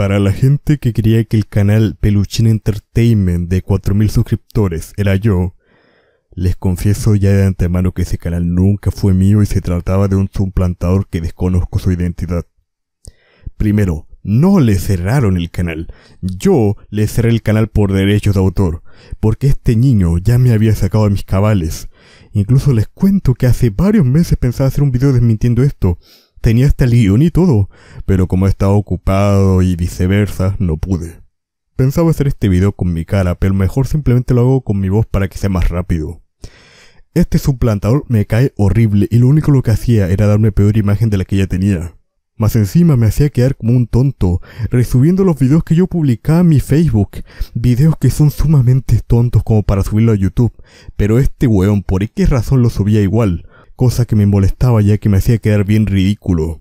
Para la gente que creía que el canal Peluchín Entertainment de 4.000 suscriptores era yo, les confieso ya de antemano que ese canal nunca fue mío y se trataba de un suplantador que desconozco su identidad. Primero, no le cerraron el canal. Yo le cerré el canal por derechos de autor, porque este niño ya me había sacado de mis cabales. Incluso les cuento que hace varios meses pensaba hacer un video desmintiendo esto, Tenía hasta este el guión y todo, pero como estaba ocupado y viceversa, no pude. Pensaba hacer este video con mi cara, pero mejor simplemente lo hago con mi voz para que sea más rápido. Este suplantador me cae horrible y lo único lo que hacía era darme peor imagen de la que ya tenía. Más encima me hacía quedar como un tonto, resubiendo los videos que yo publicaba en mi Facebook, videos que son sumamente tontos como para subirlo a YouTube, pero este weón por qué razón lo subía igual, cosa que me molestaba ya que me hacía quedar bien ridículo.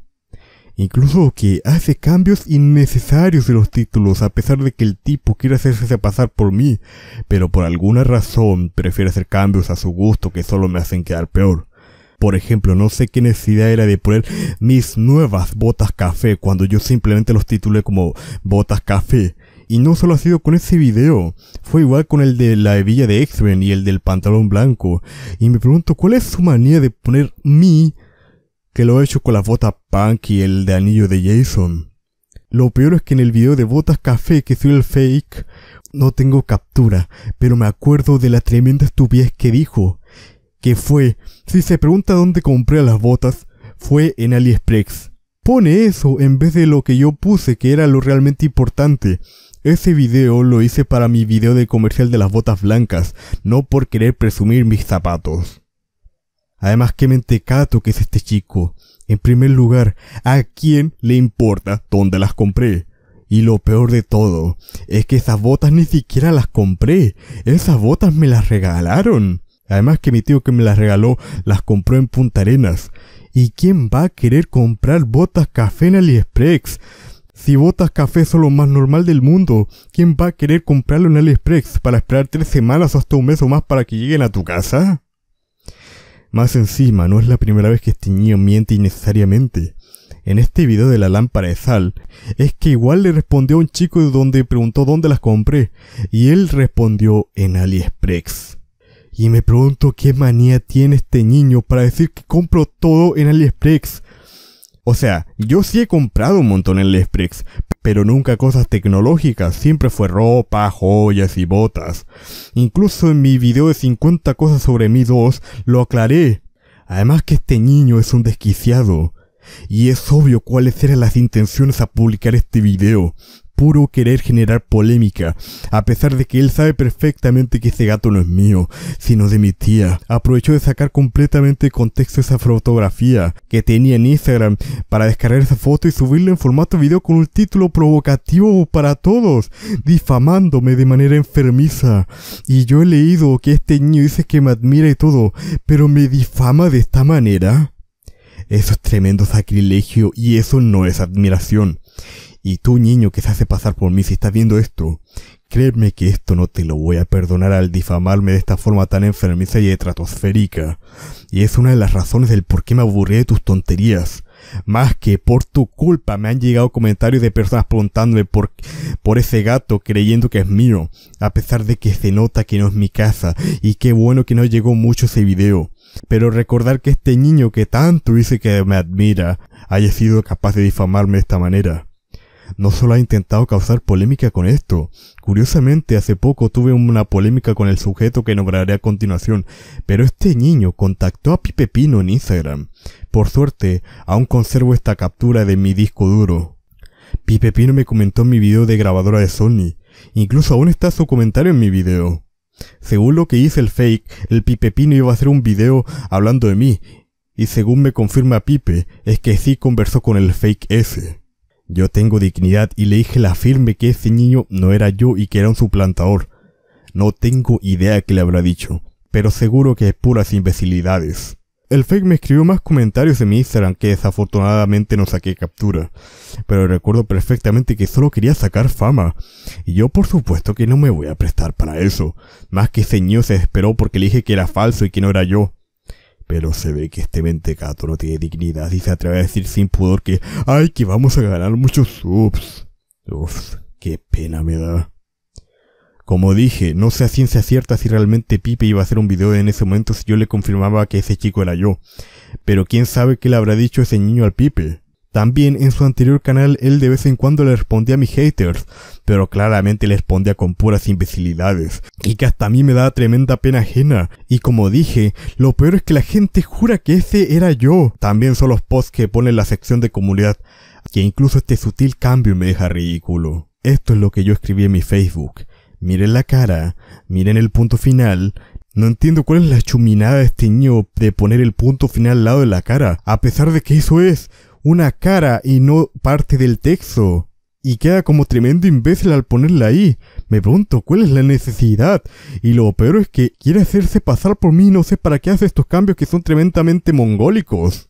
Incluso que hace cambios innecesarios de los títulos a pesar de que el tipo quiere hacerse pasar por mí, pero por alguna razón prefiere hacer cambios a su gusto que solo me hacen quedar peor. Por ejemplo, no sé qué necesidad era de poner mis nuevas botas café cuando yo simplemente los titulé como botas café. Y no solo ha sido con ese video, fue igual con el de la hebilla de X-Men y el del pantalón blanco. Y me pregunto, ¿cuál es su manía de poner mí, que lo ha hecho con la botas punk y el de anillo de Jason? Lo peor es que en el video de botas café que soy el fake, no tengo captura, pero me acuerdo de la tremenda estupidez que dijo. Que fue, si se pregunta dónde compré las botas, fue en AliExpress. Pone eso en vez de lo que yo puse que era lo realmente importante. Ese video lo hice para mi video de comercial de las botas blancas, no por querer presumir mis zapatos. Además, qué mentecato que es este chico. En primer lugar, ¿a quién le importa dónde las compré? Y lo peor de todo, es que esas botas ni siquiera las compré. Esas botas me las regalaron. Además que mi tío que me las regaló las compró en Punta Arenas. ¿Y quién va a querer comprar botas café en AliExpress? Si botas café son lo más normal del mundo, ¿quién va a querer comprarlo en AliExpress para esperar tres semanas o hasta un mes o más para que lleguen a tu casa? Más encima, no es la primera vez que este niño miente innecesariamente. En este video de la lámpara de sal, es que igual le respondió a un chico de donde preguntó dónde las compré, y él respondió en AliExpress. Y me pregunto qué manía tiene este niño para decir que compro todo en AliExpress o sea, yo sí he comprado un montón en Lesprex, pero nunca cosas tecnológicas, siempre fue ropa, joyas y botas. Incluso en mi video de 50 cosas sobre mi 2 lo aclaré. Además que este niño es un desquiciado. Y es obvio cuáles eran las intenciones a publicar este video. Puro querer generar polémica, a pesar de que él sabe perfectamente que ese gato no es mío, sino de mi tía. Aprovechó de sacar completamente de contexto esa fotografía que tenía en Instagram para descargar esa foto y subirla en formato video con un título provocativo para todos, difamándome de manera enfermiza. Y yo he leído que este niño dice que me admira y todo, pero me difama de esta manera. Eso es tremendo sacrilegio y eso no es admiración. Y tú, niño, que se hace pasar por mí si estás viendo esto, créeme que esto no te lo voy a perdonar al difamarme de esta forma tan enfermiza y estratosférica. Y es una de las razones del por qué me aburrí de tus tonterías. Más que por tu culpa me han llegado comentarios de personas preguntándome por, por ese gato creyendo que es mío, a pesar de que se nota que no es mi casa, y qué bueno que no llegó mucho ese video pero recordar que este niño que tanto dice que me admira haya sido capaz de difamarme de esta manera. No solo ha intentado causar polémica con esto, curiosamente hace poco tuve una polémica con el sujeto que nombraré a continuación, pero este niño contactó a Pipe Pino en Instagram. Por suerte, aún conservo esta captura de mi disco duro. Pipe Pino me comentó en mi video de grabadora de Sony, incluso aún está su comentario en mi video. Según lo que hice el fake, el Pipe Pino iba a hacer un video hablando de mí, y según me confirma Pipe, es que sí conversó con el fake ese. Yo tengo dignidad y le dije la firme que ese niño no era yo y que era un suplantador. No tengo idea que le habrá dicho, pero seguro que es puras imbecilidades. El fake me escribió más comentarios de mi Instagram que desafortunadamente no saqué captura, pero recuerdo perfectamente que solo quería sacar fama, y yo por supuesto que no me voy a prestar para eso, más que señor se esperó porque le dije que era falso y que no era yo. Pero se ve que este mentecato no tiene dignidad y se atreve a decir sin pudor que, ay, que vamos a ganar muchos subs. Uff, qué pena me da. Como dije, no sé a ciencia cierta si realmente Pipe iba a hacer un video en ese momento si yo le confirmaba que ese chico era yo, pero quién sabe qué le habrá dicho ese niño al Pipe. También en su anterior canal él de vez en cuando le respondía a mis haters, pero claramente le respondía con puras imbecilidades, y que hasta a mí me da tremenda pena ajena. Y como dije, lo peor es que la gente jura que ese era yo. También son los posts que pone en la sección de comunidad, que incluso este sutil cambio me deja ridículo. Esto es lo que yo escribí en mi Facebook. Miren la cara, miren el punto final. No entiendo cuál es la chuminada de este niño de poner el punto final al lado de la cara, a pesar de que eso es una cara y no parte del texto. Y queda como tremendo imbécil al ponerla ahí. Me pregunto cuál es la necesidad. Y lo peor es que quiere hacerse pasar por mí y no sé para qué hace estos cambios que son tremendamente mongólicos.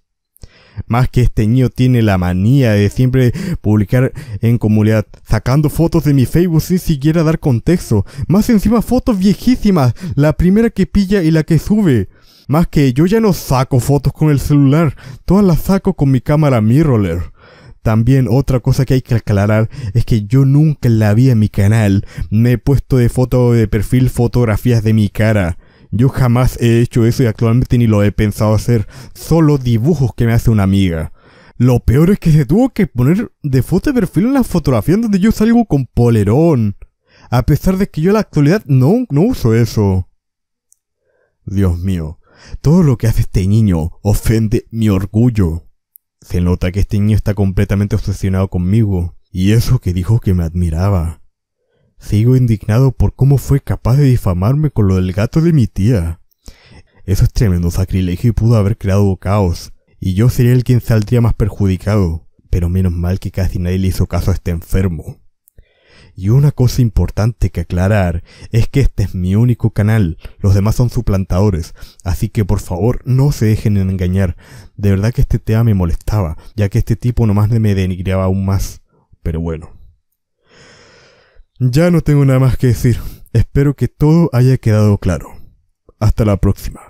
Más que este niño tiene la manía de siempre publicar en comunidad, sacando fotos de mi Facebook sin siquiera dar contexto. Más encima fotos viejísimas, la primera que pilla y la que sube. Más que yo ya no saco fotos con el celular, todas las saco con mi cámara mirrorless. También otra cosa que hay que aclarar es que yo nunca la vi en mi canal. Me he puesto de foto de perfil fotografías de mi cara. Yo jamás he hecho eso y actualmente ni lo he pensado hacer. Solo dibujos que me hace una amiga. Lo peor es que se tuvo que poner de foto de perfil en la fotografía donde yo salgo con polerón. A pesar de que yo en la actualidad no, no uso eso. Dios mío, todo lo que hace este niño ofende mi orgullo. Se nota que este niño está completamente obsesionado conmigo. Y eso que dijo que me admiraba. Sigo indignado por cómo fue capaz de difamarme con lo del gato de mi tía. Eso es tremendo sacrilegio y pudo haber creado caos, y yo sería el quien saldría más perjudicado, pero menos mal que casi nadie le hizo caso a este enfermo. Y una cosa importante que aclarar es que este es mi único canal, los demás son suplantadores, así que por favor no se dejen engañar. De verdad que este tema me molestaba, ya que este tipo nomás me denigraba aún más. Pero bueno. Ya no tengo nada más que decir. Espero que todo haya quedado claro. Hasta la próxima.